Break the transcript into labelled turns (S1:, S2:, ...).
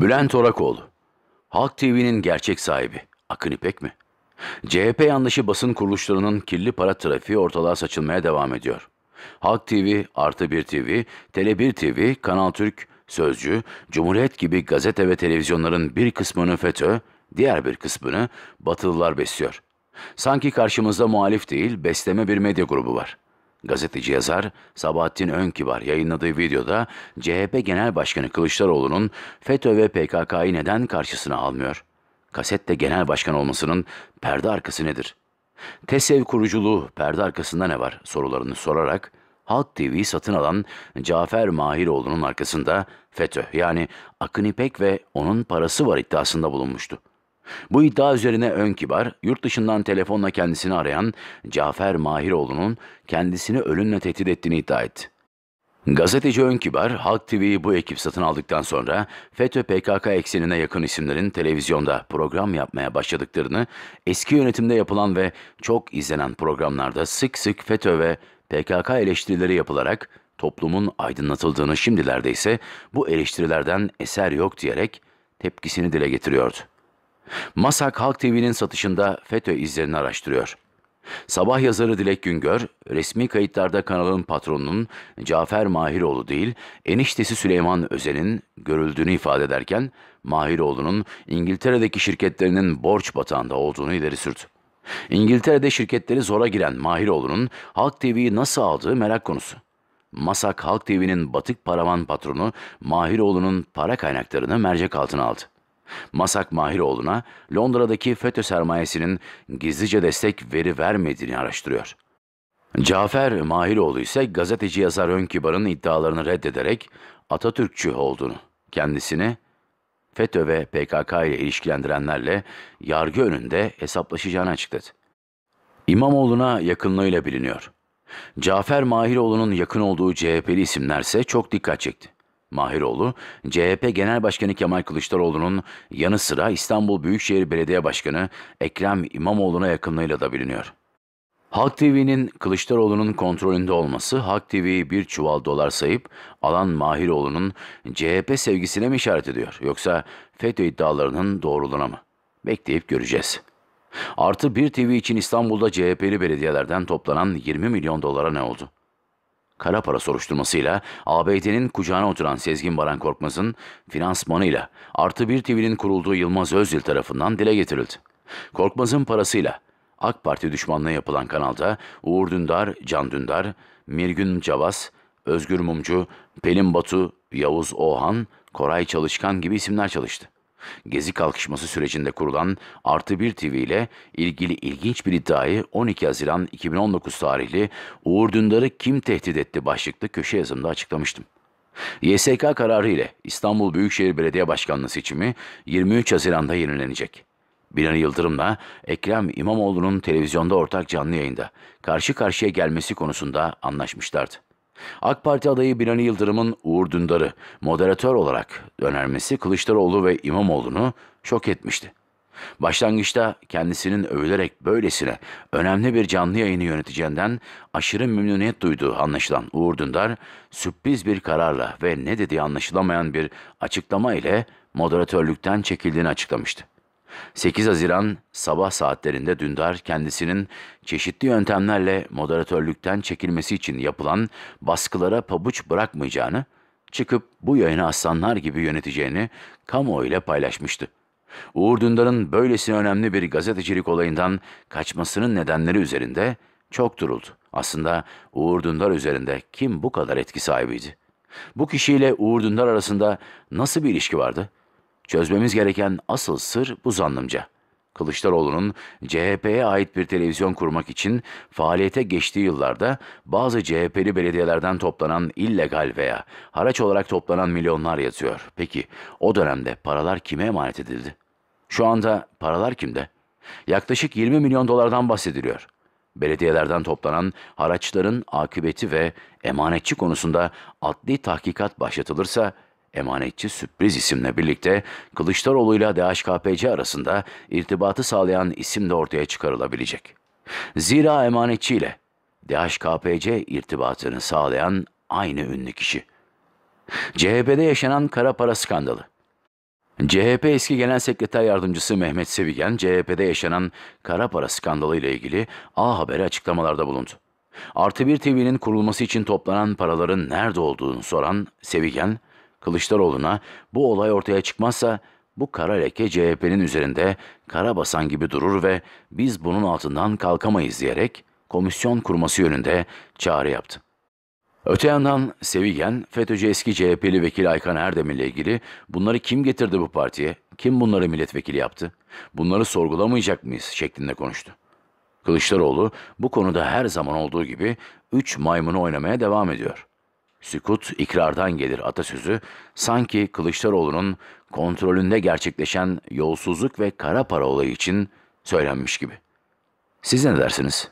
S1: Bülent Orakoğlu. Halk TV'nin gerçek sahibi. Akın İpek mi? CHP yanlışı basın kuruluşlarının kirli para trafiği ortalığa saçılmaya devam ediyor. Halk TV, Artı Bir TV, Tele 1 TV, Kanal Türk, Sözcü, Cumhuriyet gibi gazete ve televizyonların bir kısmını FETÖ, diğer bir kısmını Batılılar besliyor. Sanki karşımızda muhalif değil, besleme bir medya grubu var. Gazeteci yazar Sabahattin Önkibar yayınladığı videoda CHP Genel Başkanı Kılıçdaroğlu'nun FETÖ ve PKK'yı neden karşısına almıyor? Kasette genel başkan olmasının perde arkası nedir? TESEV kuruculuğu perde arkasında ne var sorularını sorarak Halk TV satın alan Cafer Mahiroğlu'nun arkasında FETÖ yani Akın İpek ve onun parası var iddiasında bulunmuştu. Bu iddia üzerine ön kibar, yurt dışından telefonla kendisini arayan Cafer Mahiroğlu'nun kendisini ölümle tehdit ettiğini iddia etti. Gazeteci Önkibar, Halk TV'yi bu ekip satın aldıktan sonra FETÖ PKK eksenine yakın isimlerin televizyonda program yapmaya başladıklarını, eski yönetimde yapılan ve çok izlenen programlarda sık sık FETÖ ve PKK eleştirileri yapılarak toplumun aydınlatıldığını şimdilerde ise bu eleştirilerden eser yok diyerek tepkisini dile getiriyordu. Masak Halk TV'nin satışında FETÖ izlerini araştırıyor. Sabah yazarı Dilek Güngör, resmi kayıtlarda kanalın patronunun Cafer Mahiroğlu değil, eniştesi Süleyman Özen'in görüldüğünü ifade ederken, Mahiroğlu'nun İngiltere'deki şirketlerinin borç batağında olduğunu ileri sürdü. İngiltere'de şirketleri zora giren Mahiroğlu'nun Halk TV'yi nasıl aldığı merak konusu. Masak Halk TV'nin batık paravan patronu Mahiroğlu'nun para kaynaklarını mercek altına aldı. Masak Mahiroğlu'na Londra'daki FETÖ sermayesinin gizlice destek veri vermediğini araştırıyor. Cafer Mahiroğlu ise gazeteci yazar Önkibar'ın iddialarını reddederek Atatürkçü olduğunu, kendisini FETÖ ve PKK ile ilişkilendirenlerle yargı önünde hesaplaşacağını açıkladı. İmamoğlu'na yakınlığıyla biliniyor. Cafer Mahiroğlu'nun yakın olduğu CHP'li isimlerse çok dikkat çekti. Mahiroğlu, CHP Genel Başkanı Kemal Kılıçdaroğlu'nun yanı sıra İstanbul Büyükşehir Belediye Başkanı Ekrem İmamoğlu'na yakınlığıyla da biliniyor. Halk TV'nin Kılıçdaroğlu'nun kontrolünde olması, Halk TV'yi bir çuval dolar sayıp alan Mahiroğlu'nun CHP sevgisine mi işaret ediyor? Yoksa FETÖ iddialarının doğruluğuna mı? Bekleyip göreceğiz. Artı bir TV için İstanbul'da CHP'li belediyelerden toplanan 20 milyon dolara ne oldu? kara para soruşturmasıyla ABD'nin kucağına oturan Sezgin Baran Korkmaz'ın finansmanıyla Artı Bir TV'nin kurulduğu Yılmaz Özdil tarafından dile getirildi. Korkmaz'ın parasıyla AK Parti düşmanlığı yapılan kanalda Uğur Dündar, Can Dündar, Mirgün Cavas, Özgür Mumcu, Pelin Batu, Yavuz Ohan, Koray Çalışkan gibi isimler çalıştı. Gezi kalkışması sürecinde kurulan Artı 1 TV ile ilgili ilginç bir iddiayı 12 Haziran 2019 tarihli Uğur Dündar'ı kim tehdit etti başlıklı köşe yazımda açıklamıştım. YSK kararı ile İstanbul Büyükşehir Belediye Başkanlığı seçimi 23 Haziran'da yenilenecek. Binali Yıldırım'la Ekrem İmamoğlu'nun televizyonda ortak canlı yayında karşı karşıya gelmesi konusunda anlaşmışlardı. AK Parti adayı Binali Yıldırım'ın Uğur Dündar'ı moderatör olarak önermesi Kılıçdaroğlu ve İmamoğlu'nu şok etmişti. Başlangıçta kendisinin övülerek böylesine önemli bir canlı yayını yöneteceğinden aşırı memnuniyet duyduğu anlaşılan Uğur Dündar, sürpriz bir kararla ve ne dediği anlaşılamayan bir açıklama ile moderatörlükten çekildiğini açıklamıştı. 8 Haziran sabah saatlerinde Dündar kendisinin çeşitli yöntemlerle moderatörlükten çekilmesi için yapılan baskılara pabuç bırakmayacağını, çıkıp bu yayını aslanlar gibi yöneteceğini kamuoyuyla paylaşmıştı. Uğur Dündar'ın böylesine önemli bir gazetecilik olayından kaçmasının nedenleri üzerinde çok duruldu. Aslında Uğur Dündar üzerinde kim bu kadar etki sahibiydi? Bu kişiyle Uğur Dündar arasında nasıl bir ilişki vardı? Çözmemiz gereken asıl sır bu zannımca. Kılıçdaroğlu'nun CHP'ye ait bir televizyon kurmak için faaliyete geçtiği yıllarda bazı CHP'li belediyelerden toplanan illegal veya haraç olarak toplanan milyonlar yatıyor. Peki o dönemde paralar kime emanet edildi? Şu anda paralar kimde? Yaklaşık 20 milyon dolardan bahsediliyor. Belediyelerden toplanan haraçların akıbeti ve emanetçi konusunda adli tahkikat başlatılırsa Emanetçi Sürpriz isimle birlikte Kılıçdaroğlu ile DHKPC arasında irtibatı sağlayan isim de ortaya çıkarılabilecek. Zira emanetçi ile DHKPC irtibatını sağlayan aynı ünlü kişi. CHP'de yaşanan kara para skandalı. CHP eski Genel Sekreter Yardımcısı Mehmet Sevigen, CHP'de yaşanan kara para skandalı ile ilgili A Haber'e açıklamalarda bulundu. Artı bir TV'nin kurulması için toplanan paraların nerede olduğunu soran Sevigen, Kılıçdaroğlu'na bu olay ortaya çıkmazsa bu kara leke CHP'nin üzerinde kara basan gibi durur ve biz bunun altından kalkamayız diyerek komisyon kurması yönünde çağrı yaptı. Öte yandan Sevigen, FETÖ'cü eski CHP'li vekil Aykan Erdemir'le ilgili bunları kim getirdi bu partiye, kim bunları milletvekili yaptı, bunları sorgulamayacak mıyız şeklinde konuştu. Kılıçdaroğlu bu konuda her zaman olduğu gibi üç maymunu oynamaya devam ediyor. Sükut ikrardan gelir atasözü sanki Kılıçdaroğlu'nun kontrolünde gerçekleşen yolsuzluk ve kara para olayı için söylenmiş gibi. Siz ne dersiniz?